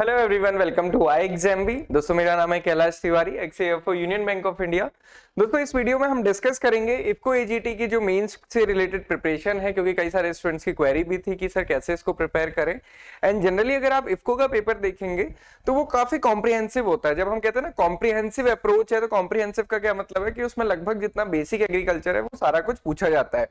hello everyone welcome to I exam भी दोस्तों मेरा नाम है Kailash Tiwari ex AFO Union Bank of India दोस्तों इस वीडियो में हम डिस्कस करेंगे इफको एजीटी की जो मेंस से रिलेटेड प्रिपरेशन है क्योंकि कई सारे स्टूडेंट्स की क्वेरी भी थी कि सर कैसे इसको प्रिपेयर करें एंड जनरली अगर आप इफको का पेपर देखेंगे तो वो काफी कॉम्प्रिहेंसिव होता है जब हम कहते हैं ना कॉम्प्रिहेंसिव अप्रोच है तो कॉम्प्रिहेंसिव का क्या मतलब है कि उसमें लगभग जितना बेसिक एग्रीकल्चर है वो सारा कुछ पूछा जाता है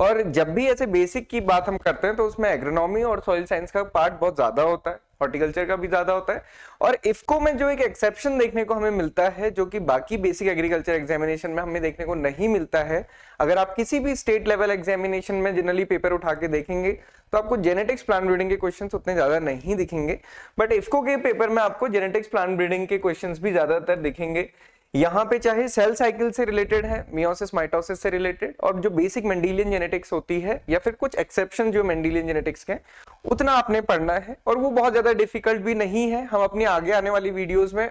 और जब भी ऐसे बेसिक की बात हम करते हैं तो उसमें एग्रोनॉमी और सॉइल साइंस का पार्ट बहुत ज्यादा होता है हॉर्टिकल्चर का भी ज्यादा होता है और इफ्को में जो एक एक्सेप्शन देखने को हमें मिलता है जो कि बाकी बेसिक एग्रीकल्चर एग्जामिनेशन में हमें देखने को नहीं मिलता है अगर आप किसी भी स्टेट लेवल एग्जामिनेशन में जनरली पेपर उठा के देखेंगे तो आपको जेनेटिक्स प्लांट ब्रीडिंग के क्वेश्चन उतने ज्यादा नहीं दिखेंगे बट इफको के पेपर में आपको जेनेटिक्स प्लांट ब्रीडिंग के क्वेश्चन भी ज्यादातर दिखेंगे यहाँ पे चाहे सेल साइकिल से रिलेटेड है मियोसिस माइटोसिस से रिलेटेड और जो बेसिक मेंडिलियन जेनेटिक्स होती है या फिर कुछ एक्सेप्शन जो मेंडिलियन जेनेटिक्स के उतना आपने पढ़ना है और वो बहुत ज्यादा डिफिकल्ट भी नहीं है हम अपनी आगे आने वाली वीडियोज में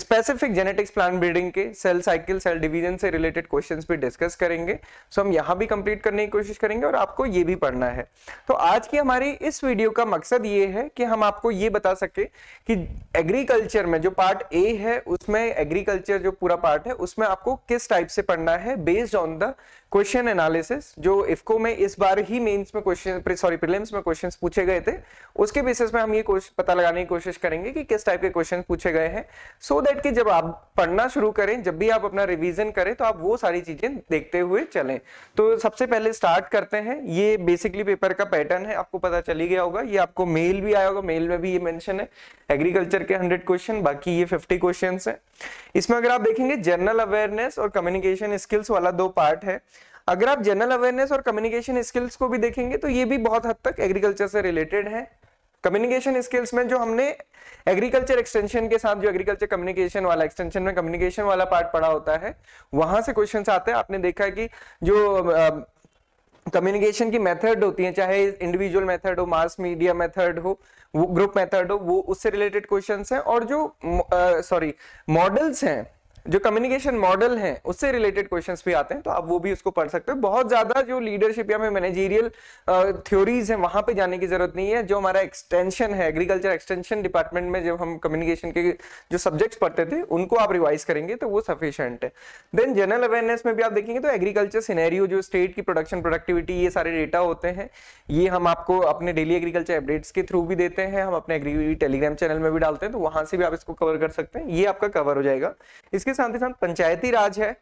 स्पेसिफिक जेनेटिक्स प्लांट ब्रीडिंग के सेल साइकिल सेल डिवीजन से रिलेटेड क्वेश्चंस भी डिस्कस करेंगे सो so हम यहाँ भी कंप्लीट करने की कोशिश करेंगे और आपको ये भी पढ़ना है तो आज की हमारी इस वीडियो का मकसद ये है कि हम आपको ये बता सके कि एग्रीकल्चर में जो पार्ट ए है उसमें एग्रीकल्चर जो पूरा पार्ट है उसमें आपको किस टाइप से पढ़ना है based on the question analysis जो इफको में इस बार ही मेंस में क्वेश्चन सॉरी प्रीलिम्स में क्वेश्चंस पूछे गए थे उसके बेसिस में हम ये पता लगाने की कोशिश करेंगे कि किस टाइप के क्वेश्चन पूछे गए हैं सो so दैट कि जब आप पढ़ना शुरू करें जब भी आप अपना रिवीजन करें तो आप वो सारी चीजें देखते हुए चलें तो सबसे पहले स्टार्ट करते हैं ये बेसिकली पेपर का पैटर्न है आपको पता चली गया होगा ये आपको मेल भी आया होगा मेल में भी ये मैंशन है एग्रीकल्चर के हंड्रेड क्वेश्चन बाकी ये फिफ्टी क्वेश्चन है इसमें अगर आप देखेंगे जनरल अवेयरनेस और कम्युनिकेशन स्किल्स वाला दो पार्ट है अगर आप जनरल अवेयरनेस और कम्युनिकेशन स्किल्स को भी देखेंगे तो ये भी बहुत हद तक एग्रीकल्चर से रिलेटेड है कम्युनिकेशन स्किल्स में जो हमने एग्रीकल्चर एक्सटेंशन के साथ जो एग्रीकल्चर कम्युनिकेशन वाला एक्सटेंशन में कम्युनिकेशन वाला पार्ट पढ़ा होता है वहां से क्वेश्चन आते हैं आपने देखा है कि जो कम्युनिकेशन uh, की मेथड होती है चाहे इंडिविजुअल मेथड हो मास मीडिया मेथड हो ग्रुप मेथड हो वो उससे रिलेटेड क्वेश्चन हैं और जो सॉरी मॉडल्स हैं जो कम्युनिकेशन मॉडल है उससे रिलेटेड क्वेश्चंस भी आते हैं तो आप वो भी उसको पढ़ सकते हो बहुत ज्यादा जो लीडरशिप या मैनेजीरियल थ्योरीज है वहां पे जाने की जरूरत नहीं है जो हमारा एक्सटेंशन है एग्रीकल्चर एक्सटेंशन डिपार्टमेंट में जब हम कम्युनिकेशन के जो सब्जेक्ट्स पढ़ते थे उनको आप रिवाइज करेंगे तो वो सफिशियंट है देन जनरल अवेयरनेस में भी आप देखेंगे तो एग्रीकल्चर सिनेरियो जो स्टेट की प्रोडक्शन प्रोडक्टिविटी ये सारे डेटा होते हैं ये हम आपको अपने डेली एग्रीकल्चर अपडेट्स के थ्रू भी देते हैं हम अपने एग्री टेलीग्राम चैनल में भी डालते हैं तो वहां से भी आप इसको कवर कर सकते हैं ये आपका कवर हो जाएगा इसके इसके साथ ही साथ पंचायती राज है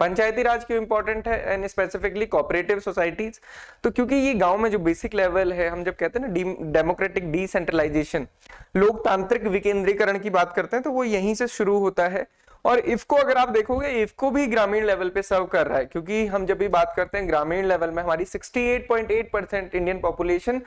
पंचायती राज क्यों इंपॉर्टेंट है एंड स्पेसिफिकली कोऑपरेटिव सोसाइटीज तो क्योंकि ये गांव में जो बेसिक लेवल है हम जब कहते हैं ना डेमोक्रेटिक डिसेंट्रलाइजेशन लोकतांत्रिक विकेंद्रीकरण की बात करते हैं तो वो यहीं से शुरू होता है और इफको अगर आप देखोगे इफको भी ग्रामीण लेवल पे सर्व कर रहा है क्योंकि हम जब भी बात करते हैं ग्रामीण लेवल में हमारी 68.8 परसेंट इंडियन पॉपुलेशन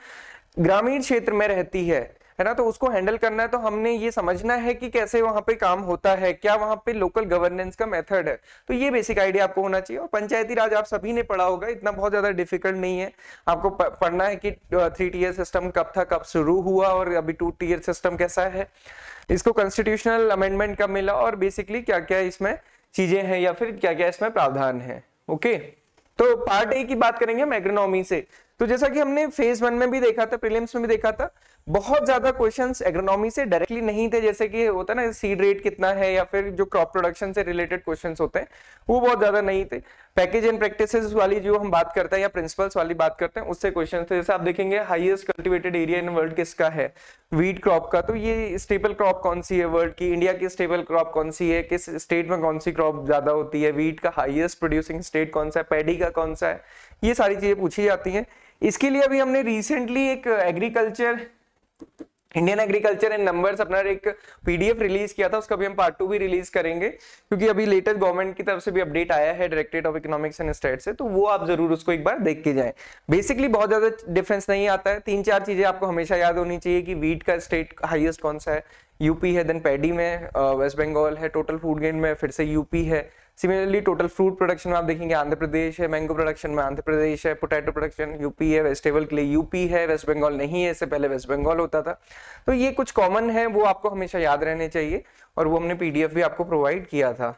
ग्रामीण क्षेत्र में रहती है है ना तो उसको हैंडल करना है तो हमने ये समझना है कि कैसे वहां पे काम होता है क्या वहां पे लोकल गवर्नेंस का मेथड है तो ये बेसिक आइडिया आपको होना चाहिए और पंचायती राज आप सभी ने पढ़ा होगा इतना बहुत ज्यादा डिफिकल्ट नहीं है आपको पढ़ना है कि थ्री टीयर सिस्टम कब था कब शुरू हुआ और अभी टू टीयर सिस्टम कैसा है इसको कॉन्स्टिट्यूशनल अमेंडमेंट कब मिला और बेसिकली क्या क्या इसमें चीजें हैं या फिर क्या क्या इसमें प्रावधान है ओके तो पार्ट ए की बात करेंगे हम एग्रोनॉमी से तो जैसा कि हमने फेज वन में भी देखा था प्रीलिम्स में भी देखा था बहुत ज्यादा क्वेश्चंस एग्रोनॉमी से डायरेक्टली नहीं थे जैसे कि होता है ना सीड रेट कितना है या फिर जो क्रॉप प्रोडक्शन से रिलेटेड क्वेश्चंस होते हैं वो बहुत ज्यादा नहीं थे पैकेज एंड प्रैक्टिसेस वाली जो हम बात करते हैं या प्रिंसिपल्स वाली बात करते हैं उससे क्वेश्चन थे जैसे आप देखेंगे highest cultivated area in world किसका है वीट क्रॉप का तो ये स्टेबल क्रॉप कौन सी है वर्ल्ड की इंडिया की स्टेबल क्रॉप कौन सी है किस स्टेट में कौन सी क्रॉप ज्यादा होती है वीट का हाइएस्ट प्रोड्यूसिंग स्टेट कौन सा है पैडी का कौन सा है ये सारी चीजें पूछी जाती हैं इसके लिए अभी हमने रिसेंटली एक agriculture Indian agriculture and numbers अपना एक पीडीएफ रिलीज किया था उसका भी हम पार्ट टू भी रिलीज करेंगे क्योंकि अभी लेटेस्ट गवर्नमेंट की तरफ से भी अपडेट आया है directorate of economics and state से तो वो आप जरूर उसको एक बार देख के जाए बेसिकली बहुत ज्यादा डिफरेंस नहीं आता है तीन चार चीजें आपको हमेशा याद होनी चाहिए कि वीट का स्टेट हाइएस्ट कौन सा है यूपी है देन पैडी में वेस्ट बंगाल है टोटल फूड गेन में फिर से यूपी है सिमिलरली टोटल फ्रूट प्रोडक्शन में आप देखेंगे आंध्र प्रदेश है मैंगो प्रोडक्शन में आंध्र प्रदेश है पोटैटो प्रोडक्शन यूपी है वेजिटेबल के लिए यूपी है वेस्ट बंगाल नहीं है इससे पहले वेस्ट बंगाल होता था तो ये कुछ कॉमन है वो आपको हमेशा याद रहने चाहिए और वो हमने पीडीएफ भी आपको प्रोवाइड किया था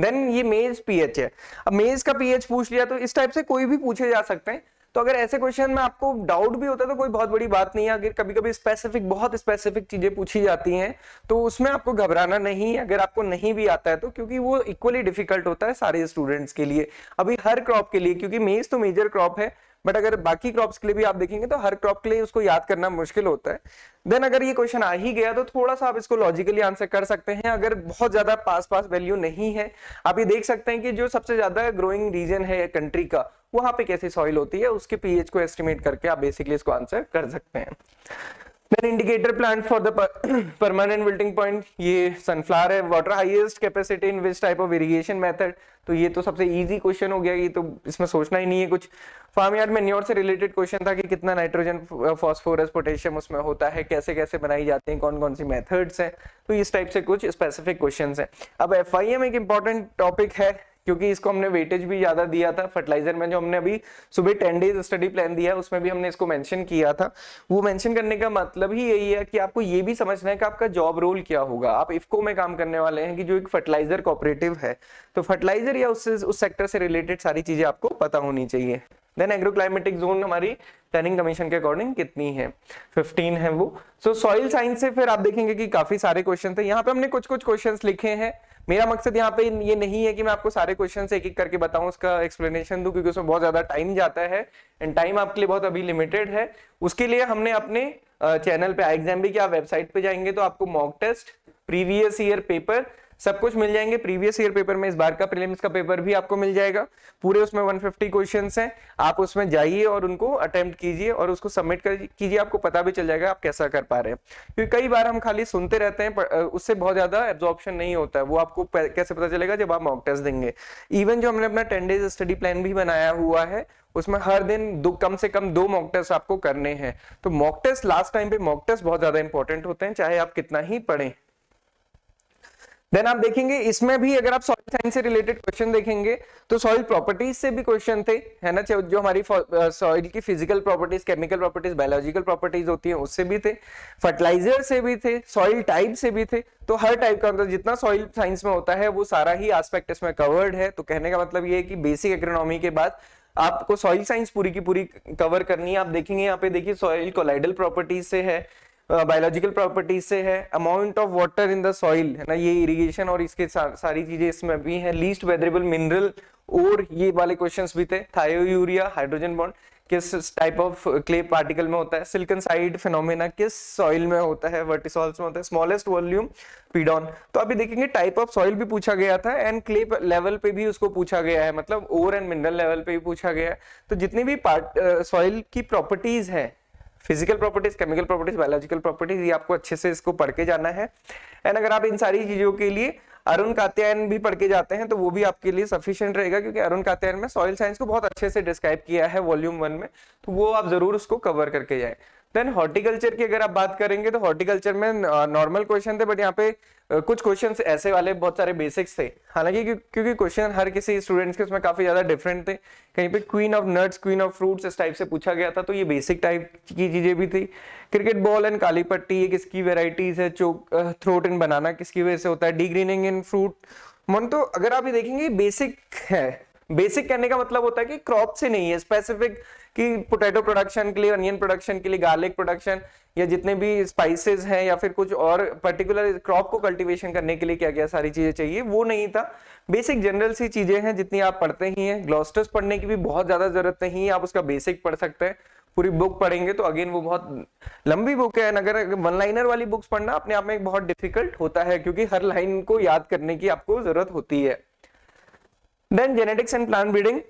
देन ये मेज पीएच है अब मेज का पीएच पूछ लिया तो इस टाइप से कोई भी पूछे जा सकते हैं तो अगर ऐसे क्वेश्चन में आपको डाउट भी होता है तो कोई बहुत बड़ी बात नहीं है अगर कभी कभी स्पेसिफिक बहुत स्पेसिफिक चीजें पूछी जाती हैं तो उसमें आपको घबराना नहीं है अगर आपको नहीं भी आता है तो क्योंकि वो इक्वली डिफिकल्ट होता है सारे स्टूडेंट्स के लिए अभी हर क्रॉप के लिए क्योंकि मेज तो मेजर क्रॉप है बट अगर बाकी क्रॉप्स के लिए भी आप देखेंगे तो हर क्रॉप के लिए उसको याद करना मुश्किल होता है देन अगर ये क्वेश्चन आ ही गया तो थोड़ा सा आप इसको लॉजिकली आंसर कर सकते हैं अगर बहुत ज्यादा पास पास वैल्यू नहीं है आप ये देख सकते हैं कि जो सबसे ज्यादा ग्रोइंग रीजन है कंट्री का वहां पे कैसी सॉइल होती है उसके पीएच को एस्टिमेट करके आप बेसिकली इसको आंसर कर सकते हैं then indicator plant for the permanent wilting point ये सनफ्लावर है water highest capacity in which type of irrigation method तो ये तो सबसे इजी क्वेश्चन हो गया ये तो इसमें सोचना ही नहीं है कुछ फार्म यार्ड मेन्योर से रिलेटेड क्वेश्चन था कि कितना नाइट्रोजन फॉस्फोरस पोटेशियम उसमें होता है कैसे कैसे बनाई जाती हैं कौन कौन सी मेथड्स हैं तो इस टाइप से कुछ स्पेसिफिक क्वेश्चन हैं अब एफ एक इंपॉर्टेंट टॉपिक है क्योंकि इसको हमने वेटेज भी ज्यादा दिया था फर्टिलाइजर में जो हमने अभी सुबह टेन डेज स्टडी प्लान दिया है उसमें भी हमने इसको मेंशन किया था वो मेंशन करने का मतलब ही यही है कि आपको ये भी समझना है कि आपका जॉब रोल क्या होगा आप इफको में काम करने वाले हैं कि जो एक फर्टिलाइजर कोऑपरेटिव है तो फर्टिलाइजर या उससे उस सेक्टर से रिलेटेड सारी चीजें आपको पता होनी चाहिए देन एग्रो क्लाइमेटिक जोन हमारी प्लानिंग कमीशन के अकॉर्डिंग कितनी है 15 है वो सो सॉइल साइंस से फिर आप देखेंगे कि काफी सारे क्वेश्चन थे यहाँ पे हमने कुछ कुछ क्वेश्चन लिखे हैं मेरा मकसद यहाँ पे ये नहीं है कि मैं आपको सारे क्वेश्चन एक एक करके बताऊं उसका एक्सप्लेनेशन दू क्योंकि उसमें बहुत ज्यादा टाइम जाता है एंड टाइम आपके लिए बहुत अभी लिमिटेड है उसके लिए हमने अपने चैनल पे एग्जाम भी किया वेबसाइट पे जाएंगे तो आपको mock test previous year paper सब कुछ मिल जाएंगे प्रीवियस ईयर पेपर में इस बार का प्रीलिम्स का पेपर भी आपको मिल जाएगा पूरे उसमें 150 क्वेश्चन है आप उसमें जाइए और उनको अटेम्प्ट कीजिए और उसको सबमिट कर कीजिए आपको पता भी चल जाएगा आप कैसा कर पा रहे हैं क्योंकि कई बार हम खाली सुनते रहते हैं उससे बहुत ज्यादा एब्जॉर्प्शन नहीं होता है वो आपको कैसे पता चलेगा जब आप मॉक टेस्ट देंगे इवन जो हमने अपना टेन डेज स्टडी प्लान भी बनाया हुआ है उसमें हर दिन दो कम से कम दो मॉक टेस्ट आपको करने हैं तो मॉक टेस्ट लास्ट टाइम पे मॉक टेस्ट बहुत ज्यादा इंपॉर्टेंट होते हैं चाहे आप कितना ही पढ़ें देन आप देखेंगे इसमें भी अगर आप सॉइल साइंस से रिलेटेड क्वेश्चन देखेंगे तो सॉइल प्रॉपर्टीज से भी क्वेश्चन थे है ना जो हमारी सॉइल की physical properties chemical properties biological properties होती है उससे भी थे फर्टिलाइजर से भी थे सॉइल टाइप से भी थे तो हर टाइप का मतलब जितना सॉइल साइंस में होता है वो सारा ही आस्पेक्ट इसमें कवर्ड है तो कहने का मतलब ये है कि बेसिक इकोनॉमी के बाद आपको सॉइल साइंस पूरी की पूरी कवर करनी है आप देखेंगे यहाँ पे देखिए सॉइल कोलाइडल प्रॉपर्टीज से है बायोलॉजिकल प्रॉपर्टीज से है amount of water in the soil है ना ये इरिगेशन और इसके सा, सारी चीजें इसमें भी हैं लीस्ट वेदरेबल मिनरल और ये वाले क्वेश्चन भी थे यूरिया हाइड्रोजन बॉन्ड किस टाइप ऑफ क्ले पार्टिकल में होता है सिल्कन साइड फिनोमेना किस सॉइल में होता है वर्टिसॉल्स में होता है स्मॉलेस्ट वॉल्यूम पीडॉन तो अभी देखेंगे टाइप ऑफ सॉइल भी पूछा गया था एंड क्ले लेवल पे भी उसको पूछा गया है मतलब ओर एंड मिनरल लेवल पे भी पूछा गया है तो जितनी भी पार्ट सॉइल की प्रॉपर्टीज है physical properties chemical properties biological properties ये आपको अच्छे से इसको पढ़ के जाना है एंड अगर आप इन सारी चीजों के लिए अरुण कात्यायन भी पढ़ के जाते हैं तो वो भी आपके लिए सफिशियंट रहेगा क्योंकि अरुण कात्यायन में सॉइल साइंस को बहुत अच्छे से डिस्क्राइब किया है वॉल्यूम वन में तो वो आप जरूर उसको कवर करके जाए देन हॉर्टिकल्चर की अगर आप बात करेंगे तो हॉर्टिकल्चर में नॉर्मल क्वेश्चन थे बट यहाँ पे कुछ क्वेश्चंस ऐसे वाले बहुत सारे बेसिक्स थे हालांकि क्योंकि क्वेश्चन हर किसी स्टूडेंट्स के उसमें काफी ज्यादा डिफरेंट थे कहीं पे queen of nuts queen of fruits इस टाइप से पूछा गया था तो ये बेसिक टाइप की चीजें भी थी क्रिकेट बॉल एंड काली पट्टी ये किसकी वेराइटीज है चोक थ्रोट एंड बनाना किसकी वजह से होता है डी इन फ्रूट मन तो अगर आप ये देखेंगे बेसिक है बेसिक कहने का मतलब होता है कि क्रॉप से नहीं है स्पेसिफिक कि पोटैटो प्रोडक्शन के लिए अनियन प्रोडक्शन के लिए गार्लिक प्रोडक्शन या जितने भी स्पाइसेस हैं या फिर कुछ और पर्टिकुलर क्रॉप को कल्टीवेशन करने के लिए क्या क्या सारी चीजें चाहिए वो नहीं था बेसिक जनरल सी चीजें हैं जितनी आप पढ़ते ही हैं ग्लॉस्टर्स पढ़ने की भी बहुत ज्यादा जरूरत नहीं है आप उसका बेसिक पढ़ सकते हैं पूरी बुक पढ़ेंगे तो अगेन वो बहुत लंबी बुक है अगर वन लाइनर वाली बुक्स पढ़ना अपने आप में बहुत डिफिकल्ट होता है क्योंकि हर लाइन को याद करने की आपको जरूरत होती है then genetics and plant breeding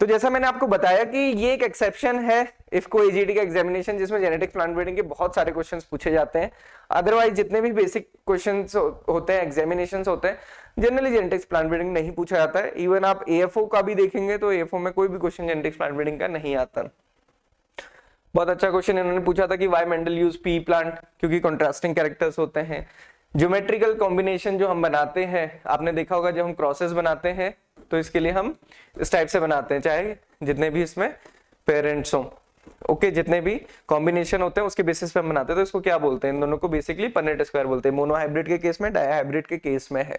तो जैसा मैंने आपको बताया कि ये एक एक्सेप्शन है इफको एजीडी का एग्जामिनेशन जिसमें जेनेटिक प्लान ब्रीडिंग के बहुत सारे क्वेश्चन पूछे जाते हैं अदरवाइज जितने भी बेसिक क्वेश्चन होते हैं एग्जामिनेशन होते हैं जनरली जेनेटिक्स प्लांट ब्रीडिंग नहीं पूछा जाता है इवन आप ए का भी देखेंगे तो ए में कोई भी क्वेश्चन जेनेटिक्स प्लान ब्रीडिंग का नहीं आता बहुत अच्छा क्वेश्चन इन्होंने पूछा था कि why Mendel use pea plant क्योंकि कॉन्ट्रास्टिंग कैरेक्टर्स होते हैं ज्योमेट्रिकल कॉम्बिनेशन जो हम बनाते हैं आपने देखा होगा जब हम क्रॉसेस बनाते हैं तो इसके लिए हम इस टाइप से बनाते हैं चाहे जितने भी इसमें पेरेंट्स हों ओके okay, जितने भी कॉम्बिनेशन होते हैं उसके बेसिस पे हम बनाते हैं तो इसको क्या बोलते हैं इन दोनों को बेसिकली पनेट स्क्वायर बोलते हैं मोनोहाइब्रिड के केस में डायहाइब्रिड के केस में है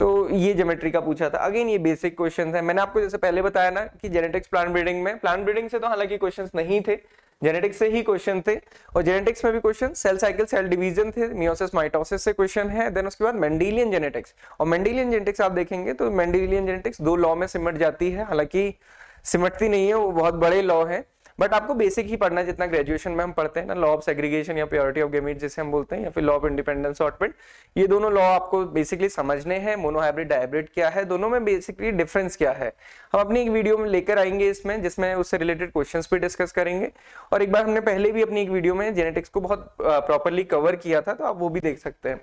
तो ये जोमेट्री का पूछा था अगेन ये बेसिक क्वेश्चन है मैंने आपको जैसे पहले बताया ना कि जेनेटिक्स प्लांट ब्रीडिंग में प्लांट ब्रीडिंग से तो हालांकि क्वेश्चन नहीं थे जेनेटिक्स से ही क्वेश्चन थे और जेनेटिक्स में भी question cell cycle cell division थे मियोसिस माइटोसिस से क्वेश्चन है देन उसके बाद मेंडेलियन जेनेटिक्स और मेंडेलियन जेनेटिक्स आप देखेंगे तो मेंडेलियन जेनेटिक्स दो लॉ में सिमट जाती है हालांकि सिमटती नहीं है वो बहुत बड़े लॉ है बट आपको बेसिक ही पढ़ना है जितना ग्रेजुएशन में हम पढ़ते हैं ना लॉ ऑफ सेग्रीगेशन या प्योरिटी ऑफ गेमिट जिसे हम बोलते हैं या फिर लॉ ऑफ इंडिपेंडेंस ऑटपिट ये दोनों लॉ आपको बेसिकली समझने हैं मोनोहाइब्रिड डाइब्रिड क्या है दोनों में बेसिकली डिफरेंस क्या है हम अपनी एक वीडियो में लेकर आएंगे इसमें जिसमें उससे रिलेटेड क्वेश्चन भी डिस्कस करेंगे और एक बार हमने पहले भी अपनी एक वीडियो में जेनेटिक्स को बहुत प्रॉपरली कवर किया था तो आप वो भी देख सकते हैं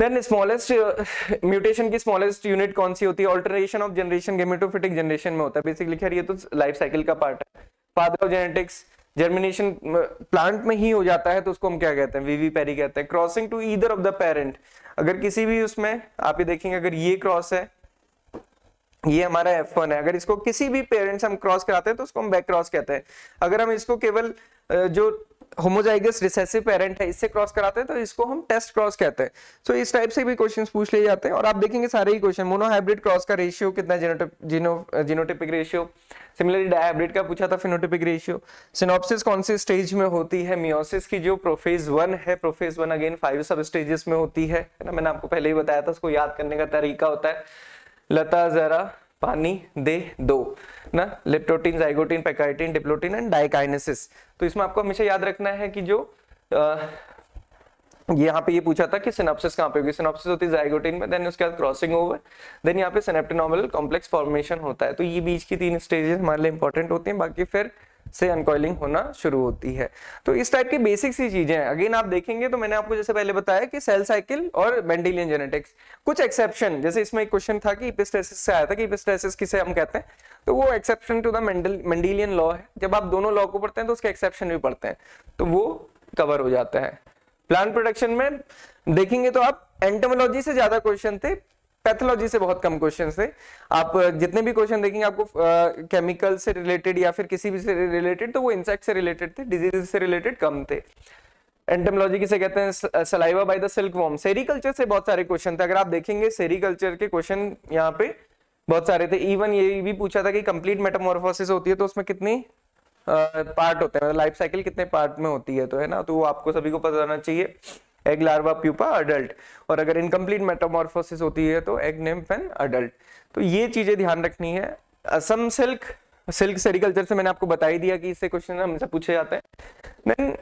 देन स्मॉलेस्ट म्यूटेशन की स्मॉलेस्ट यूनिट कौन सी होती है alteration of generation gametophytic generation में होता है बेसिकली खैर ये तो लाइफ साइकिल का पार्ट है father of genetics germination plant में ही हो जाता है तो उसको हम क्या कहते हैं वीवी पेरी कहते हैं crossing to either of the parent अगर किसी भी उसमें आप ये देखेंगे अगर ये क्रॉस है ये हमारा F1 है अगर इसको किसी भी पेरेंट्स हम क्रॉस कराते हैं तो उसको हम बैक क्रॉस कहते हैं अगर हम इसको केवल जो होमोजाइगस रिसेसिव पेरेंट है इससे क्रॉस कराते हैं तो इसको हम टेस्ट क्रॉस कहते हैं सो so, इस टाइप से भी क्वेश्चंस पूछ लिए जाते हैं और आप देखेंगे सारे ही क्वेश्चन मोनोहाइब्रिड क्रॉस का रेशियो कितना जीनोटिपिक रेशियो सिमिलरली डायहाइब्रिड का पूछा था फिनोटिपिक रेशियो सिनोप्सिस कौन से स्टेज में होती है मियोसिस की जो प्रोफेज वन है प्रोफेज वन अगेन फाइव सब स्टेजेस में होती है ना मैंने आपको पहले ही बताया था उसको याद करने का तरीका होता है लता जरा पानी दे दो ना leptotene zygotene pachytene diplotene and diakinesis तो इसमें आपको हमेशा याद रखना है कि जो आ, यहाँ पे ये पूछा था कि सिनाप्सिस कहाँ पे होगी सिनाप्सिस होती है जाइगोटीन में देन उसके बाद क्रॉसिंग ओवर देन यहाँ पे सिनेप्टिनोमल कॉम्प्लेक्स फॉर्मेशन होता है तो ये बीच की तीन स्टेजेस हमारे लिए इंपॉर्टेंट होती हैं बाकी फिर से अनकॉइलिंग होना शुरू होती है तो इस टाइप की बेसिक सी चीजें हैं अगेन आप देखेंगे तो मैंने आपको जैसे पहले बताया कि सेल साइकिल और बेंडिलियन जेनेटिक्स कुछ एक्सेप्शन जैसे इसमें एक क्वेश्चन था कि इपिस्टेसिस से आया था कि इपिस्टेसिस किसे हम कहते हैं तो वो exception to the Mendelian law है जब आप दोनों लॉ को पढ़ते हैं तो उसके एक्सेप्शन भी पढ़ते हैं तो वो कवर हो जाता है प्लांट प्रोडक्शन में देखेंगे तो आप एंटोमोलॉजी से ज्यादा क्वेश्चन थे पैथोलॉजी से बहुत कम क्वेश्चन थे आप जितने भी क्वेश्चन देखेंगे आपको केमिकल से रिलेटेड या फिर किसी भी से रिलेटेड तो वो इंसेक्ट से रिलेटेड थे डिजीज से रिलेटेड कम थे एंटमोलॉजी किसे कहते हैं saliva by the silkworm sericulture से बहुत सारे क्वेश्चन थे अगर आप देखेंगे सेरिकल्चर के क्वेश्चन यहाँ पे बहुत सारे थे इवन ये भी पूछा था कि कंप्लीट मेटामोरफोसिस होती है तो उसमें कितनी पार्ट होते हैं मतलब लाइफ साइकिल कितने पार्ट में होती है तो है ना तो वो आपको सभी को पता होना चाहिए एग लार्वा प्यूपा अडल्ट और अगर इनकम्प्लीट मेटामॉर्फोसिस होती है तो एग नेम एंड अडल्ट तो ये चीजें ध्यान रखनी है असम सिल्क सिल्क सेरिकल्चर से मैंने आपको बताई दिया कि इससे क्वेश्चन हमसे पूछे जाते हैं देन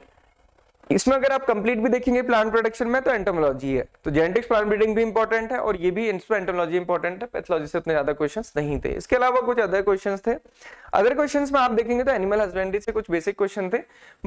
इसमें अगर आप कंप्लीट भी देखेंगे प्लांट प्रोडक्शन में तो एंटोमोलॉजी है तो जेनेटिक्स प्लांट ब्रीडिंग भी इंपॉर्टेंट है और ये भी इसमें एंटोमोलॉजी इंपॉर्टेंट है पैथोलॉजी से उतने ज्यादा क्वेश्चंस नहीं थे इसके अलावा कुछ अदर क्वेश्चंस थे अदर क्वेश्चंस में आप देखेंगे तो एनिमल हस्बेंड्री से कुछ बेसिक क्वेश्चन थे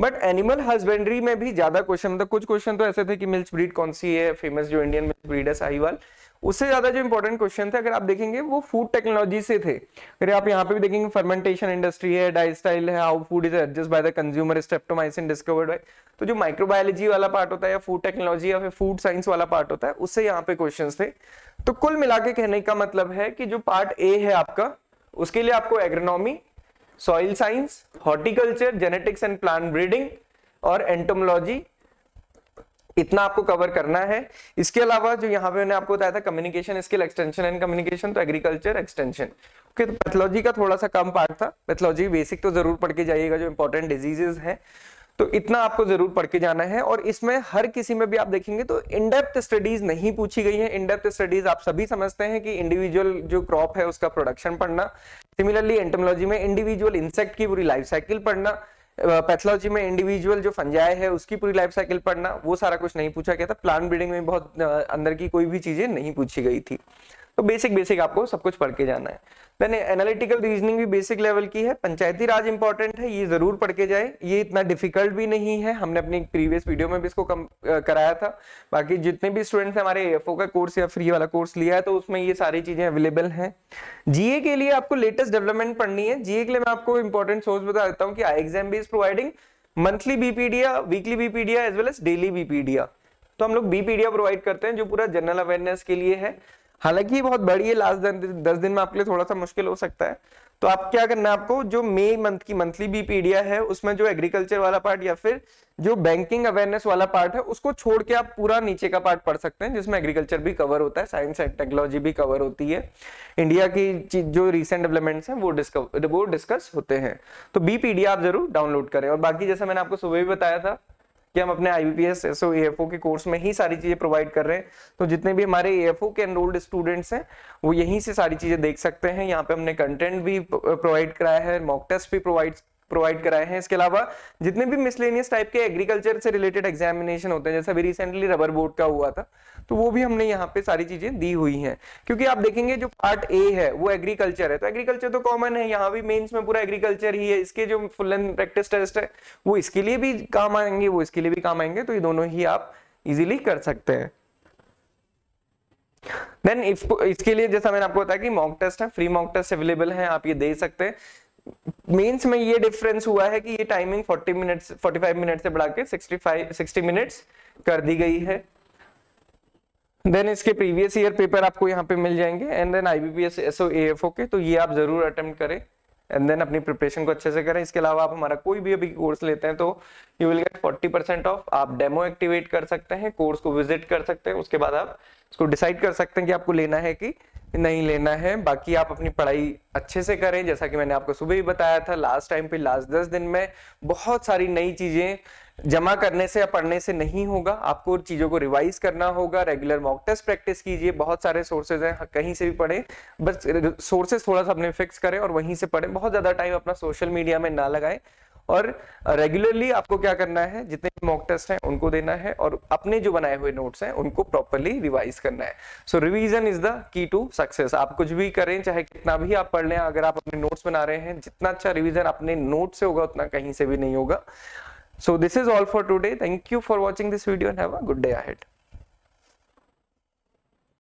बट एनिमल हस्बेंड्री में भी ज्यादा क्वेश्चन मतलब कुछ क्वेश्चन तो ऐसे थे कि मिल्च ब्रीड कौन सी है फेमस जो इंडियन मिल्च ब्रीड है साहिवाल उससे ज्यादा जो इंपॉर्टेंट क्वेश्चन थे अगर आप देखेंगे वो फूड टेक्नोलॉजी से थे अगर आप यहाँ पे भी देखेंगे फर्मेंटेशन इंडस्ट्री है डाइस्टाइल है how food is adjust by the consumer streptomycin discovered by तो जो माइक्रोबायोलॉजी वाला पार्ट होता है या फूड टेक्नोलॉजी या फिर फूड साइंस वाला पार्ट होता है उससे यहाँ पे क्वेश्चन थे तो कुल मिला के कहने का मतलब है कि जो पार्ट ए है आपका उसके लिए आपको agronomy soil science horticulture genetics and plant breeding और एंटोमोलॉजी इतना आपको कवर करना है इसके अलावा जो यहाँ पे मैंने आपको बताया था communication skill extension and communication तो एग्रीकल्चर एक्सटेंशन ओके तो पैथोलॉजी का थोड़ा सा कम पार्ट था पैथोलॉजी बेसिक तो जरूर पढ़ के जाइएगा जो इंपॉर्टेंट डिजीजेज है तो इतना आपको जरूर पढ़ के जाना है और इसमें हर किसी में भी आप देखेंगे तो इनडेप्थ स्टडीज नहीं पूछी गई है इनडेप्थ स्टडीज आप सभी समझते हैं कि इंडिविजुअल जो क्रॉप है उसका प्रोडक्शन पढ़ना सिमिलरली एंटमोलॉजी में इंडिविजुअल इंसेक्ट की पूरी लाइफ साइकिल पढ़ना पैथोलॉजी में इंडिविजुअल जो फंजाई है उसकी पूरी लाइफ साइकिल पढ़ना वो सारा कुछ नहीं पूछा गया था प्लांट ब्रीडिंग में बहुत अंदर की कोई भी चीजें नहीं पूछी गई थी तो बेसिक बेसिक आपको सब कुछ पढ़ के जाना है देन एनालिटिकल रीजनिंग भी बेसिक लेवल की है पंचायती राज इंपॉर्टेंट है ये जरूर पढ़ के जाए ये इतना डिफिकल्ट भी नहीं है हमने अपनी प्रीवियस वीडियो में भी इसको कम आ, कराया था बाकी जितने भी स्टूडेंट्स हमारे एफ का कोर्स या फ्री वाला कोर्स लिया है तो उसमें ये सारी चीजें अवेलेबल है जीए के लिए आपको लेटेस्ट डेवलपमेंट पढ़नी है जीए के लिए मैं आपको इंपॉर्टेंट सोर्स बता देता हूँ कि आई एग्जाम भी is providing monthly Bpedia weekly Bpedia as well as daily Bpedia तो हम लोग बीपीडिया प्रोवाइड करते हैं जो पूरा जनरल अवेयरनेस के लिए है हालांकि बहुत बड़ी है लास्ट दस दिन में आपके लिए थोड़ा सा मुश्किल हो सकता है तो आप क्या करना है आपको जो मे मंथ की मंथली बीपीडिया है उसमें जो एग्रीकल्चर वाला पार्ट या फिर जो बैंकिंग अवेयरनेस वाला पार्ट है उसको छोड़ के आप पूरा नीचे का पार्ट पढ़ सकते हैं जिसमें एग्रीकल्चर भी कवर होता है साइंस एंड टेक्नोलॉजी भी कवर होती है इंडिया की जो रिसेंट डेवलपमेंट है वो डिस्कव वो डिस्कस होते हैं तो बीपीडिया आप जरूर डाउनलोड करें और बाकी जैसा मैंने आपको सुबह भी बताया था कि हम अपने I B S A F O के कोर्स में ही सारी चीज़ें प्रोवाइड कर रहे हैं तो जितने भी हमारे ए एफ ओ के एनरोल्ड स्टूडेंट्स हैं वो यहीं से सारी चीज़ें देख सकते हैं यहाँ पे हमने कंटेंट भी प्रोवाइड कराया है मॉक टेस्ट भी प्रोवाइड प्रोवाइड कराए हैं इसके अलावा जितने भी मिसलेनियस टाइप के एग्रीकल्चर से रिलेटेड एग्जामिनेशन होते हैं जैसे अभी रिसेंटली रबर बोर्ड का हुआ था तो वो भी हमने यहाँ पे सारी चीजें दी हुई हैं क्योंकि आप देखेंगे जो पार्ट ए है वो एग्रीकल्चर है तो एग्रीकल्चर तो कॉमन है यहाँ भी मेन्स में पूरा एग्रीकल्चर ही है इसके जो फुल एंड प्रैक्टिस टेस्ट है वो इसके लिए भी काम आएंगे वो इसके लिए भी काम आएंगे तो ये दोनों ही आप इजिली कर सकते हैं देन इसके लिए जैसा मैंने आपको बताया कि मॉक टेस्ट है फ्री मॉक टेस्ट अवेलेबल है आप ये दे सकते हैं मेंस में ये डिफरेंस हुआ है कि ये टाइमिंग 40 मिनट्स 45 मिनट से बढ़ा के 65 60 मिनट्स कर दी गई है देन इसके प्रीवियस ईयर पेपर आपको यहाँ पे मिल जाएंगे and then IBPS SO AFO के तो ये आप जरूर अटेम्प्ट करें एंड देन अपनी प्रिपरेशन को अच्छे से करें इसके अलावा आप हमारा कोई भी अभी कोर्स लेते हैं तो you will get forty percent off आप डेमो एक्टिवेट कर सकते हैं कोर्स को विजिट कर सकते हैं उसके बाद आप इसको डिसाइड कर सकते हैं कि आपको लेना है कि नहीं लेना है बाकी आप अपनी पढ़ाई अच्छे से करें जैसा कि मैंने आपको सुबह ही बताया था लास्ट टाइम पे लास्ट दस दिन में बहुत सारी नई चीज़ें जमा करने से या पढ़ने से नहीं होगा आपको चीज़ों को रिवाइज करना होगा रेगुलर मॉक टेस्ट प्रैक्टिस कीजिए बहुत सारे सोर्सेज हैं कहीं से भी पढ़ें बस सोर्सेज थोड़ा सा अपने फिक्स करें और वहीं से पढ़ें बहुत ज़्यादा टाइम अपना सोशल मीडिया में ना लगाएं और रेगुलरली आपको क्या करना है जितने मॉक टेस्ट हैं उनको देना है और अपने जो बनाए हुए नोट्स हैं उनको प्रॉपरली रिवाइज करना है so revision is the key to success आप कुछ भी करें चाहे कितना भी आप पढ़ लें अगर आप अपने नोट्स बना रहे हैं जितना अच्छा रिविजन अपने नोट से होगा उतना कहीं से भी नहीं होगा so this is all for today thank you for watching this video and have a good day ahead